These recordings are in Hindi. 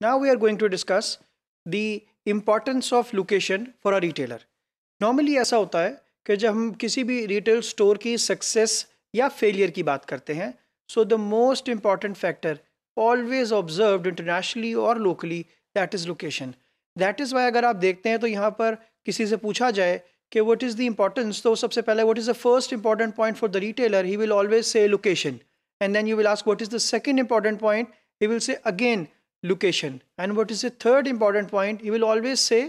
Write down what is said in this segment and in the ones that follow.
Now we are going to discuss the importance of location for a retailer. Normally ऐसा होता है कि जब हम किसी भी रिटेल स्टोर की सक्सेस या फेलियर की बात करते हैं so the most important factor always observe internationally और locally that is location that is why अगर आप देखते हैं तो यहाँ पर किसी से पूछा जाए कि वट इज़ द इम्पॉर्टेंस तो सबसे पहले what is the first important point for the retailer he will always say location and then you will ask what is the second important point he will say again location and what is the third important point you will always say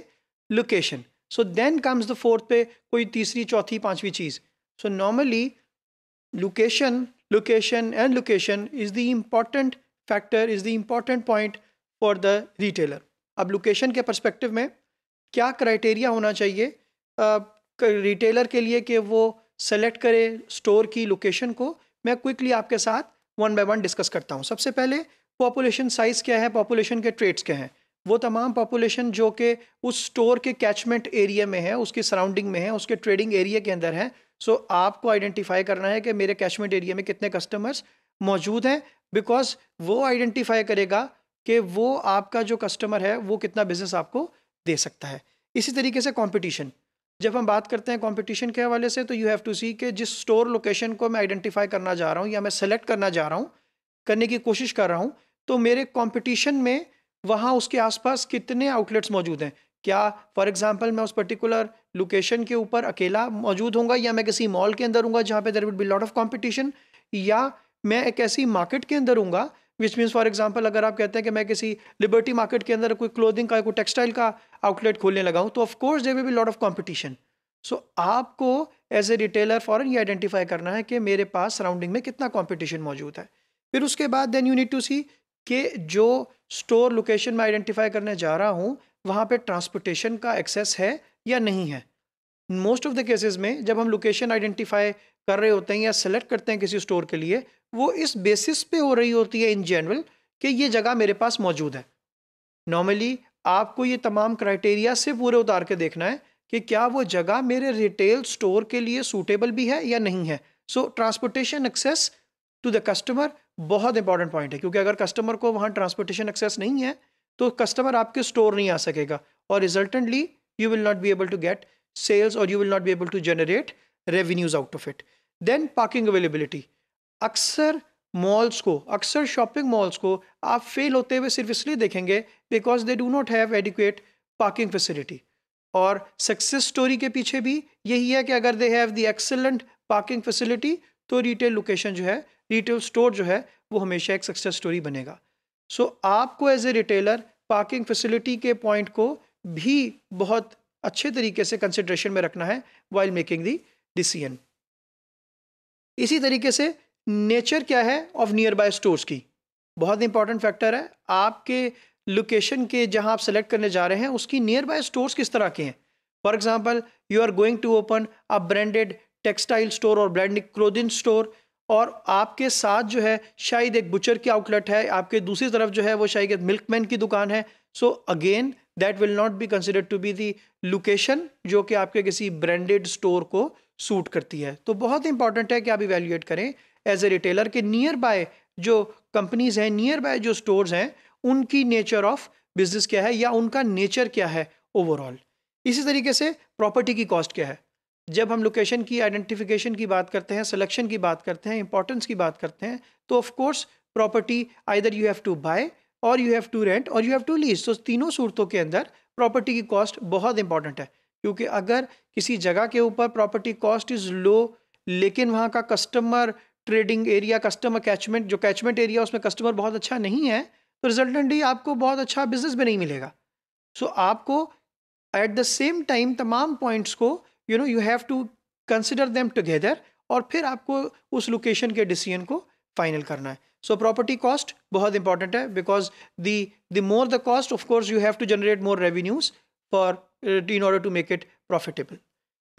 location so then comes the fourth pe koi teesri chauthi panchvi cheez so normally location location and location is the important factor is the important point for the retailer ab location ke perspective mein kya criteria hona chahiye uh, retailer ke liye ke wo select kare store ki location ko main quickly aapke sath one by one discuss karta hu sabse pehle population size क्या है पॉपुलेशन के ट्रेट्स क्या हैं वो तमाम पॉपुलेशन जो कि उस स्टोर के कैचमेंट एरिया में है उसके सराउंडिंग में है उसके ट्रेडिंग एरिया के अंदर है सो so, आपको आइडेंटिफाई करना है कि मेरे कैचमेंट एरिया में कितने कस्टमर्स मौजूद हैं बिकॉज वो आइडेंटिफाई करेगा कि वो आपका जो कस्टमर है वो कितना बिजनेस आपको दे सकता है इसी तरीके से कॉम्पिटिशन जब हम बात करते हैं कॉम्पिटिशन के हवाले से तो यू हैव टू सी कि जिस स्टोर लोकेशन को मैं आइडेंटिफाई करना जा रहा हूँ या मैं सेलेक्ट करना जा रहा हूँ करने की कोशिश कर रहा हूँ तो मेरे कंपटीशन में वहाँ उसके आसपास कितने आउटलेट्स मौजूद हैं क्या फॉर एग्जाम्पल मैं उस पर्टिकुलर लोकेशन के ऊपर अकेला मौजूद हूँ या मैं किसी मॉल के अंदर हूँ जहाँ पे there will be lot of competition या मैं एक ऐसी मार्केट के अंदर हूँ विच मीन्स फॉर एग्जाम्पल अगर आप कहते हैं कि मैं किसी लिबर्टी मार्केट के अंदर कोई क्लोथिंग का कोई टेक्सटाइल का आउटलेट खोलने लगा हूँ तो of course there will be lot of competition so आपको एज ए रिटेलर फॉरन ये आइडेंटिफाई करना है कि मेरे पास सराउंडिंग में कितना कॉम्पिटिशन मौजूद है फिर उसके बाद then you need to see कि जो स्टोर लोकेशन में आइडेंटिफाई करने जा रहा हूँ वहाँ पे ट्रांसपोर्टेशन का एक्सेस है या नहीं है मोस्ट ऑफ द केसेस में जब हम लोकेशन आइडेंटिफाई कर रहे होते हैं या सेलेक्ट करते हैं किसी स्टोर के लिए वो इस बेसिस पे हो रही होती है इन जनरल कि ये जगह मेरे पास मौजूद है नॉर्मली आपको ये तमाम क्राइटेरिया से पूरे उतार के देखना है कि क्या वो जगह मेरे रिटेल स्टोर के लिए सूटेबल भी है या नहीं है so transportation access to the customer बहुत इंपॉर्टेंट पॉइंट है क्योंकि अगर कस्टमर को वहाँ ट्रांसपोर्टेशन एक्सेस नहीं है तो कस्टमर आपके स्टोर नहीं आ सकेगा और resultantly you will not be able to get sales और you will not be able to generate revenues out of it then parking availability अक्सर मॉल्स को अक्सर शॉपिंग मॉल्स को आप फेल होते हुए सिर्फ इसलिए देखेंगे because they do not have adequate parking facility और सक्सेस स्टोरी के पीछे भी यही है कि अगर they have the excellent parking facility तो रिटेल लोकेशन जो है रिटेल स्टोर जो है वो हमेशा एक सक्सेस स्टोरी बनेगा सो so, आपको as a retailer parking facility के पॉइंट को भी बहुत अच्छे तरीके से कंसिड्रेशन में रखना है वाइल मेकिंग दी डिसीजन इसी तरीके से नेचर क्या है ऑफ नियर बाय स्टोर्स की बहुत इंपॉर्टेंट फैक्टर है आपके लोकेशन के जहां आप सेलेक्ट करने जा रहे हैं उसकी नियर बाय स्टोर्स किस तरह के हैं for example you are going to open a branded textile store और ब्रांडिंग क्लोदिंग स्टोर और आपके साथ जो है शायद एक बुचर की आउटलेट है आपके दूसरी तरफ जो है वो शायद एक मिल्कमैन की दुकान है so again that will not be consider to be the location जो कि आपके किसी ब्रांडेड स्टोर को सूट करती है तो बहुत इंपॉर्टेंट है कि आप इवेल्यूएट करें एज ए रिटेलर के नियर बाय जो कंपनीज हैं नियर बाय जो स्टोर्स हैं उनकी नेचर ऑफ बिजनेस क्या है या उनका नेचर क्या है ओवरऑल इसी तरीके से प्रॉपर्टी की कॉस्ट क्या है जब हम लोकेशन की आइडेंटिफिकेशन की बात करते हैं सिलेक्शन की बात करते हैं इंपॉर्टेंस की बात करते हैं तो of course property either you have to buy और यू हैव टू रेंट और यू हैव टू लीज तो तीनों सूरतों के अंदर प्रॉपर्टी की कॉस्ट बहुत इंपॉर्टेंट है क्योंकि अगर किसी जगह के ऊपर प्रॉपर्टी कॉस्ट इज़ लो लेकिन वहाँ का customer trading area customer catchment जो कैचमेंट एरिया उसमें कस्टमर बहुत अच्छा नहीं है तो रिजल्टेंटली आपको बहुत अच्छा बिजनेस भी नहीं मिलेगा सो so, आपको एट द सेम टाइम तमाम पॉइंट्स को you know you have to consider them together और फिर आपको उस लोकेशन के डिसीजन को फाइनल करना है सो प्रॉपर्टी कॉस्ट बहुत इंपॉर्टेंट है because the the more the cost of course you have to generate more revenues for in order to make it profitable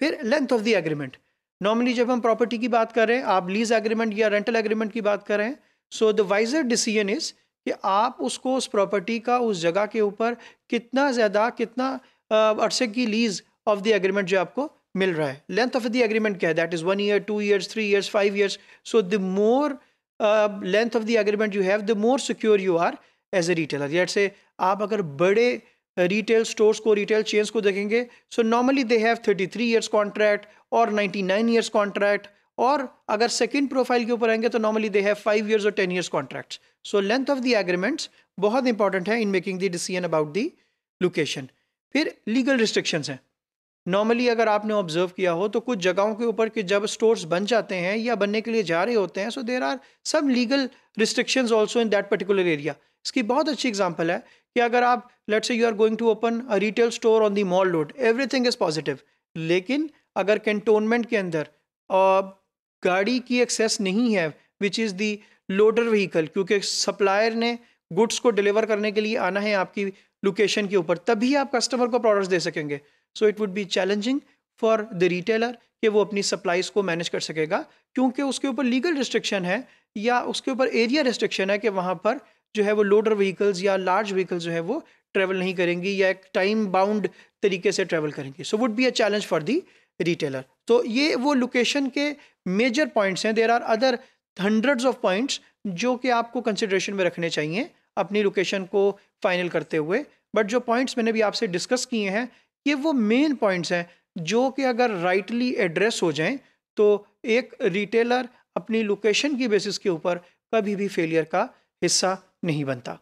फिर length of the agreement normally जब हम प्रॉपर्टी की बात कर रहे हैं आप लीज एग्रीमेंट या रेंटल एग्रीमेंट की बात कर रहे हैं so the wiser decision is कि आप उसको उस प्रॉपर्टी का उस जगह के ऊपर कितना ज़्यादा कितना uh, अरसे की लीज़ ऑफ द एग्रीमेंट जो आपको मिल रहा है लेंथ ऑफ द एग्रीमेंट क्या है that is one year two years three years five years so the more length of the agreement you have the more secure you are as a retailer let say आप अगर बड़े रिटेल uh, स्टोर्स को रिटेल चेन्स को देखेंगे so normally they have thirty three years contract और नाइन्टी नाइन ईयर्स कॉन्ट्रैक्ट और अगर सेकेंड प्रोफाइल के ऊपर आएंगे तो normally they have five years और ten years contract so length of the agreements बहुत इंपॉर्टेंट है in making the decision about the location फिर लीगल रिस्ट्रिक्शंस हैं नॉर्मली अगर आपने ऑब्जर्व किया हो तो कुछ जगहों के ऊपर कि जब स्टोर्स बन जाते हैं या बनने के लिए जा रहे होते हैं so there are some legal restriction also in that particular area इसकी बहुत अच्छी एग्जाम्पल है कि अगर आप let say you are going to open a retail store on the mall road everything is positive लेकिन अगर कंटोनमेंट के अंदर गाड़ी की एक्सेस नहीं है which is the loader vehicle क्योंकि सप्लायर ने गुड्स को डिलीवर करने के लिए आना है आपकी लोकेशन के ऊपर तभी आप कस्टमर को प्रोडक्ट्स दे सकेंगे so it would be challenging for the retailer कि वो अपनी सप्लाईज को मैनेज कर सकेगा क्योंकि उसके ऊपर लीगल रिस्ट्रिक्शन है या उसके ऊपर एरिया रिस्ट्रिक्शन है कि वहाँ पर जो है वो लोडर व्हीकल्स या लार्ज व्हीकल्स जो है वो ट्रैवल नहीं करेंगी या एक टाइम बाउंड तरीके से ट्रैवल करेंगी so would be a challenge for the retailer तो ये वो लोकेशन के मेजर पॉइंट्स हैं there are other hundreds of points जो कि आपको कंसिड्रेशन में रखने चाहिए अपनी लोकेशन को फाइनल करते हुए बट जो पॉइंट्स मैंने भी आपसे डिस्कस किए हैं ये वो मेन पॉइंट्स हैं जो कि अगर राइटली एड्रेस हो जाएं तो एक रिटेलर अपनी लोकेशन की बेसिस के ऊपर कभी भी फेलियर का हिस्सा नहीं बनता